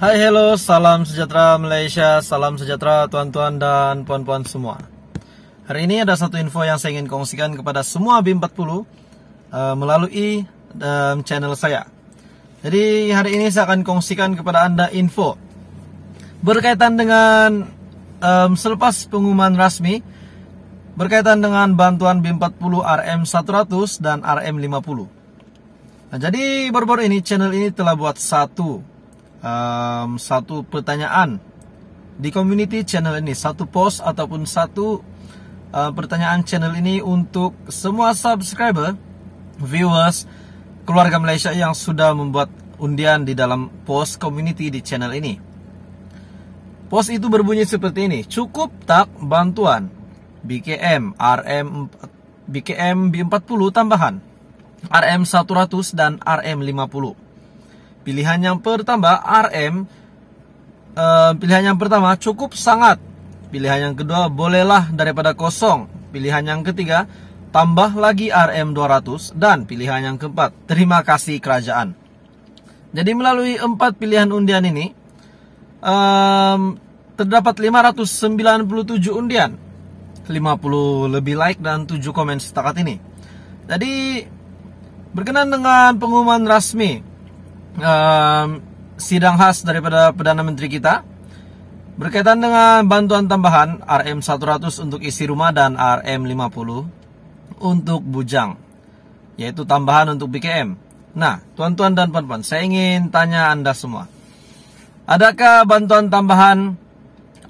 Hai hello, salam sejahtera Malaysia, salam sejahtera tuan-tuan dan puan-puan semua. Hari ini ada satu info yang saya ingin kongsikan kepada semua B40 uh, eh, melalui um, channel saya. Jadi hari ini saya akan kongsikan kepada Anda info berkaitan dengan um, selepas pengumuman rasmi berkaitan dengan bantuan B40 RM100 dan RM50. Nah, jadi baru-baru ini channel ini telah buat satu um, satu pertanyaan di community channel ini, satu post ataupun satu uh, pertanyaan channel ini untuk semua subscriber, viewers, keluarga Malaysia yang sudah membuat undian di dalam post community di channel ini. post itu berbunyi seperti ini. Cukup tak bantuan BKM RM BKM B40 tambahan RM100 dan RM50. Pilihan yang pertama RM e, eh, pilihan yang pertama cukup sangat. Pilihan yang kedua bolehlah daripada kosong. Pilihan yang ketiga tambah lagi RM 200 dan pilihan yang keempat terima kasih kerajaan. Jadi melalui empat pilihan undian ini e, terdapat 597 undian, 50 lebih like dan 7 komen setakat ini. Jadi berkenan dengan pengumuman resmi um, sidang khas daripada Perdana Menteri kita berkaitan dengan bantuan tambahan RM100 untuk isi rumah dan RM50 untuk bujang yaitu tambahan untuk BKM. Nah, tuan-tuan dan puan-puan, saya ingin tanya Anda semua. Adakah bantuan tambahan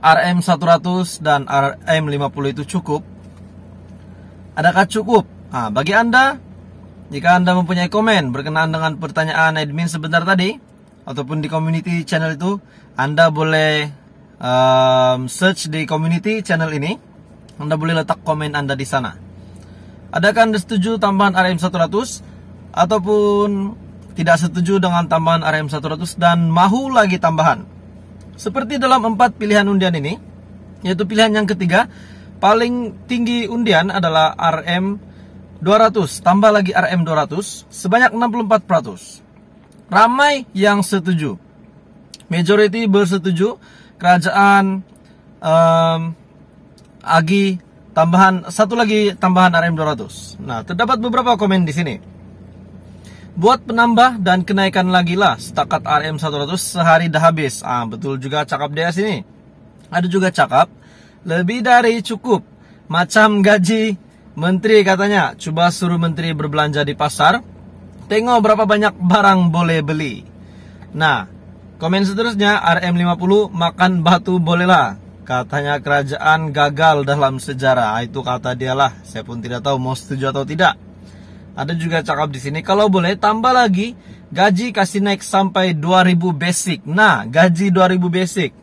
RM100 dan RM50 itu cukup? Adakah cukup? Nah, bagi Anda jika Anda mempunyai komen berkenaan dengan pertanyaan admin sebentar tadi ataupun di community channel itu, Anda boleh um, search di community channel ini. Anda boleh letak komen Anda di sana. Adakah Anda setuju tambahan RM 100 ataupun tidak setuju dengan tambahan RM 100 dan mahu lagi tambahan? Seperti dalam empat pilihan undian ini, yaitu pilihan yang ketiga, paling tinggi undian adalah RM 200 tambah lagi RM 200 sebanyak 64%. peratus Ramai yang setuju. Majority bersetuju kerajaan um, agi tambahan satu lagi tambahan RM 200. Nah, terdapat beberapa komen di sini. Buat penambah dan kenaikan lagi lah setakat RM 100 sehari dah habis. Ah, betul juga cakap dia sini. Ada juga cakap lebih dari cukup. Macam gaji Menteri katanya, coba suruh menteri berbelanja di pasar, tengok berapa banyak barang boleh beli. Nah, komen seterusnya RM50 makan batu bolehlah. Katanya kerajaan gagal dalam sejarah. Ah, itu kata dialah. Saya pun tidak tahu mau setuju atau tidak. Ada juga cakap di sini kalau boleh tambah lagi gaji kasih naik sampai 2000 basic. Nah, gaji 2000 basic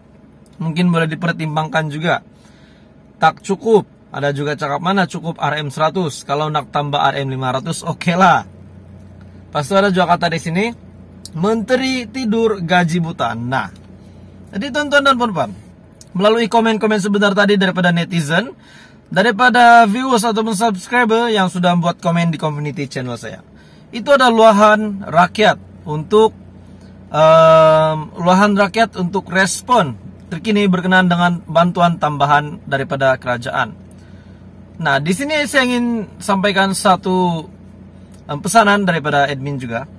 mungkin boleh dipertimbangkan juga. Tak cukup ada juga cakap mana cukup RM100. Kalau nak tambah RM500 oke okay lah. Pasti ada juga kata di sini menteri tidur gaji buta. Nah, jadi tonton dan perempuan melalui komen-komen sebentar tadi daripada netizen, daripada viewers ataupun subscriber yang sudah membuat komen di community channel saya. Itu ada luahan rakyat untuk um, luahan rakyat untuk respon terkini berkenaan dengan bantuan tambahan daripada kerajaan. Nah, di sini saya ingin sampaikan satu eh, pesanan daripada admin juga.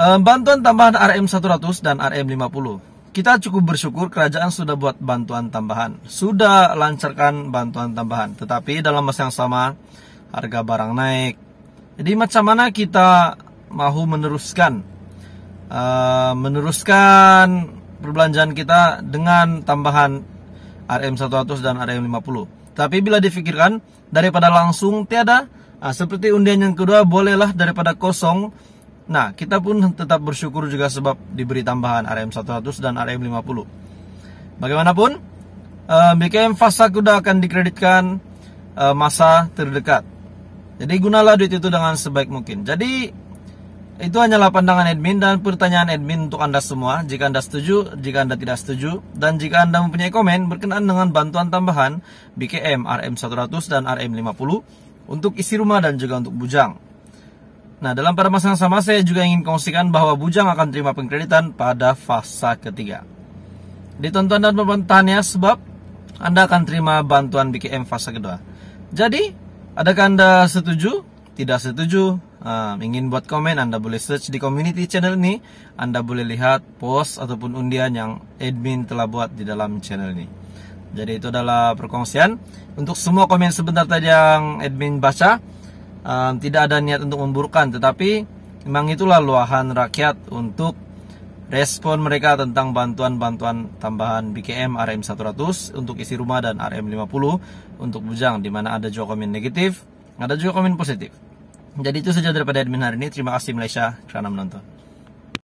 Eh, bantuan tambahan RM 100 dan RM 50. Kita cukup bersyukur kerajaan sudah buat bantuan tambahan, sudah lancarkan bantuan tambahan. Tetapi dalam masa yang sama harga barang naik. Jadi macam mana kita mau meneruskan uh, meneruskan perbelanjaan kita dengan tambahan RM 100 dan RM 50? Tapi bila difikirkan, daripada langsung tiada, nah, seperti undian yang kedua bolehlah daripada kosong. Nah, kita pun tetap bersyukur juga sebab diberi tambahan RM 100 dan RM 50. Bagaimanapun, BKM eh, Fasa Kuda akan dikreditkan eh, masa terdekat. Jadi gunalah duit itu dengan sebaik mungkin. Jadi itu hanyalah pandangan admin dan pertanyaan admin untuk Anda semua. Jika Anda setuju, jika Anda tidak setuju, dan jika Anda mempunyai komen berkenaan dengan bantuan tambahan BKM RM100 dan RM50 untuk isi rumah dan juga untuk bujang. Nah, dalam pada masa yang sama saya juga ingin kongsikan bahwa Bujang akan terima pengkreditan pada fase ketiga. Ditonton dan pembantahannya sebab Anda akan terima bantuan BKM fase kedua. Jadi, adakah Anda setuju? Tidak setuju? um, ingin buat komen Anda boleh search di community channel ini Anda boleh lihat post ataupun undian yang admin telah buat di dalam channel ini jadi itu adalah perkongsian untuk semua komen sebentar tadi yang admin baca um, tidak ada niat untuk memburukkan tetapi memang itulah luahan rakyat untuk respon mereka tentang bantuan-bantuan tambahan BKM RM100 untuk isi rumah dan RM50 untuk bujang dimana ada juga komen negatif, ada juga komen positif. Jadi itu saja daripada admin hari ini. Terima kasih Malaysia karena menonton.